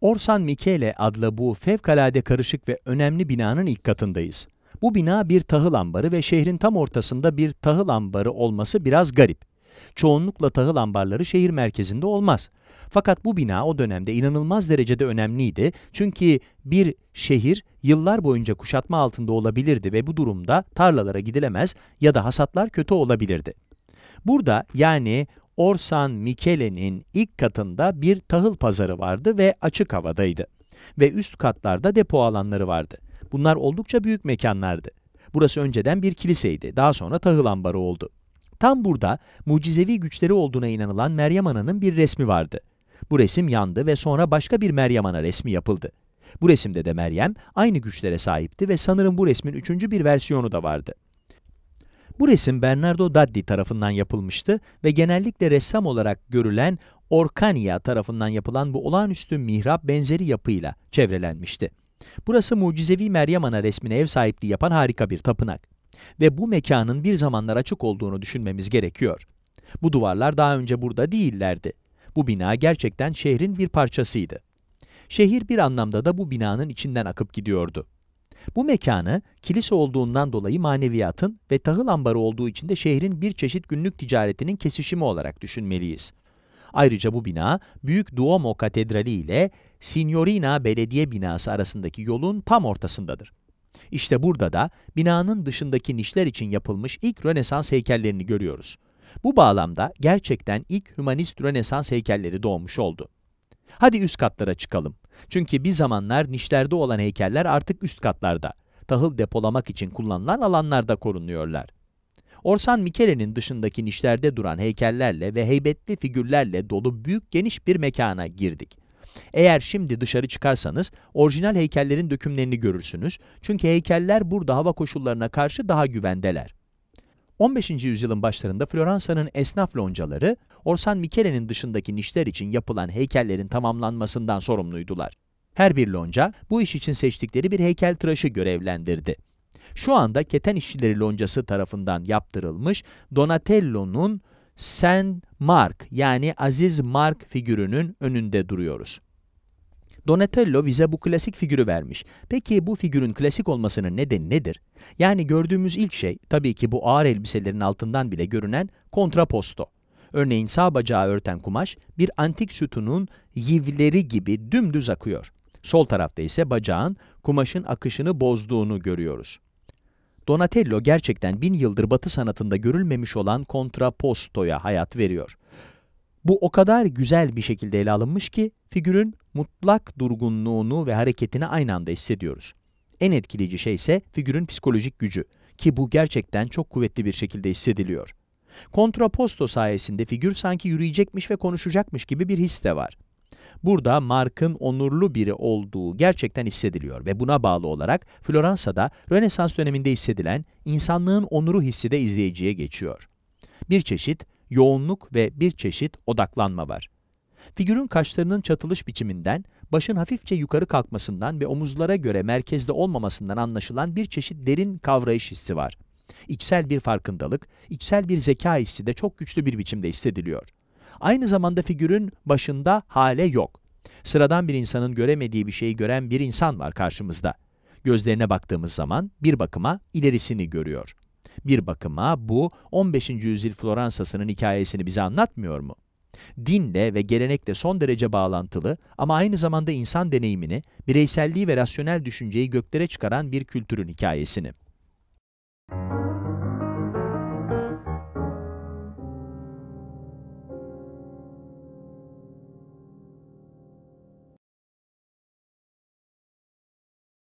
Orsan Michele adlı bu fevkalade karışık ve önemli binanın ilk katındayız. Bu bina bir tahıl ambarı ve şehrin tam ortasında bir tahıl ambarı olması biraz garip. Çoğunlukla tahıl ambarları şehir merkezinde olmaz. Fakat bu bina o dönemde inanılmaz derecede önemliydi çünkü bir şehir yıllar boyunca kuşatma altında olabilirdi ve bu durumda tarlalara gidilemez ya da hasatlar kötü olabilirdi. Burada yani Orsan Mikele'nin ilk katında bir tahıl pazarı vardı ve açık havadaydı. Ve üst katlarda depo alanları vardı. Bunlar oldukça büyük mekanlardı. Burası önceden bir kiliseydi, daha sonra tahıl ambarı oldu. Tam burada mucizevi güçleri olduğuna inanılan Meryem Ana'nın bir resmi vardı. Bu resim yandı ve sonra başka bir Meryem Ana resmi yapıldı. Bu resimde de Meryem aynı güçlere sahipti ve sanırım bu resmin üçüncü bir versiyonu da vardı. Bu resim Bernardo Daddi tarafından yapılmıştı ve genellikle ressam olarak görülen Orkania tarafından yapılan bu olağanüstü mihrap benzeri yapıyla çevrelenmişti. Burası mucizevi Meryem Ana resmine ev sahipliği yapan harika bir tapınak ve bu mekanın bir zamanlar açık olduğunu düşünmemiz gerekiyor. Bu duvarlar daha önce burada değillerdi. Bu bina gerçekten şehrin bir parçasıydı. Şehir bir anlamda da bu binanın içinden akıp gidiyordu. Bu mekanı kilise olduğundan dolayı maneviyatın ve tahıl ambarı olduğu için de şehrin bir çeşit günlük ticaretinin kesişimi olarak düşünmeliyiz. Ayrıca bu bina Büyük Duomo Katedrali ile Signorina Belediye Binası arasındaki yolun tam ortasındadır. İşte burada da binanın dışındaki nişler için yapılmış ilk Rönesans heykellerini görüyoruz. Bu bağlamda gerçekten ilk hümanist Rönesans heykelleri doğmuş oldu. Hadi üst katlara çıkalım. Çünkü bir zamanlar nişlerde olan heykeller artık üst katlarda, tahıl depolamak için kullanılan alanlarda korunuyorlar. Orsan Mikele'nin dışındaki nişlerde duran heykellerle ve heybetli figürlerle dolu büyük geniş bir mekana girdik. Eğer şimdi dışarı çıkarsanız orijinal heykellerin dökümlerini görürsünüz. Çünkü heykeller burada hava koşullarına karşı daha güvendeler. 15. yüzyılın başlarında Floransa'nın esnaf loncaları, Orsan Michele'nin dışındaki nişler için yapılan heykellerin tamamlanmasından sorumluydular. Her bir lonca bu iş için seçtikleri bir heykel tıraşı görevlendirdi. Şu anda keten işçileri loncası tarafından yaptırılmış Donatello'nun Saint Mark yani Aziz Mark figürünün önünde duruyoruz. Donatello bize bu klasik figürü vermiş. Peki bu figürün klasik olmasının nedeni nedir? Yani gördüğümüz ilk şey tabii ki bu ağır elbiselerin altından bile görünen kontraposto. Örneğin sağ bacağı örten kumaş bir antik sütunun yivleri gibi dümdüz akıyor. Sol tarafta ise bacağın kumaşın akışını bozduğunu görüyoruz. Donatello gerçekten bin yıldır batı sanatında görülmemiş olan kontrapostoya hayat veriyor. Bu o kadar güzel bir şekilde ele alınmış ki figürün mutlak durgunluğunu ve hareketini aynı anda hissediyoruz. En etkileyici şey ise figürün psikolojik gücü ki bu gerçekten çok kuvvetli bir şekilde hissediliyor. Kontraposto sayesinde figür sanki yürüyecekmiş ve konuşacakmış gibi bir his de var. Burada Mark'ın onurlu biri olduğu gerçekten hissediliyor ve buna bağlı olarak Floransa'da Rönesans döneminde hissedilen insanlığın onuru hissi de izleyiciye geçiyor. Bir çeşit yoğunluk ve bir çeşit odaklanma var. Figürün kaşlarının çatılış biçiminden, başın hafifçe yukarı kalkmasından ve omuzlara göre merkezde olmamasından anlaşılan bir çeşit derin kavrayış hissi var. İçsel bir farkındalık, içsel bir zeka hissi de çok güçlü bir biçimde hissediliyor. Aynı zamanda figürün başında hale yok. Sıradan bir insanın göremediği bir şeyi gören bir insan var karşımızda. Gözlerine baktığımız zaman bir bakıma ilerisini görüyor. Bir bakıma bu 15. yüzyıl Floransa'sının hikayesini bize anlatmıyor mu? Dinle ve gelenekle son derece bağlantılı ama aynı zamanda insan deneyimini, bireyselliği ve rasyonel düşünceyi göklere çıkaran bir kültürün hikayesini.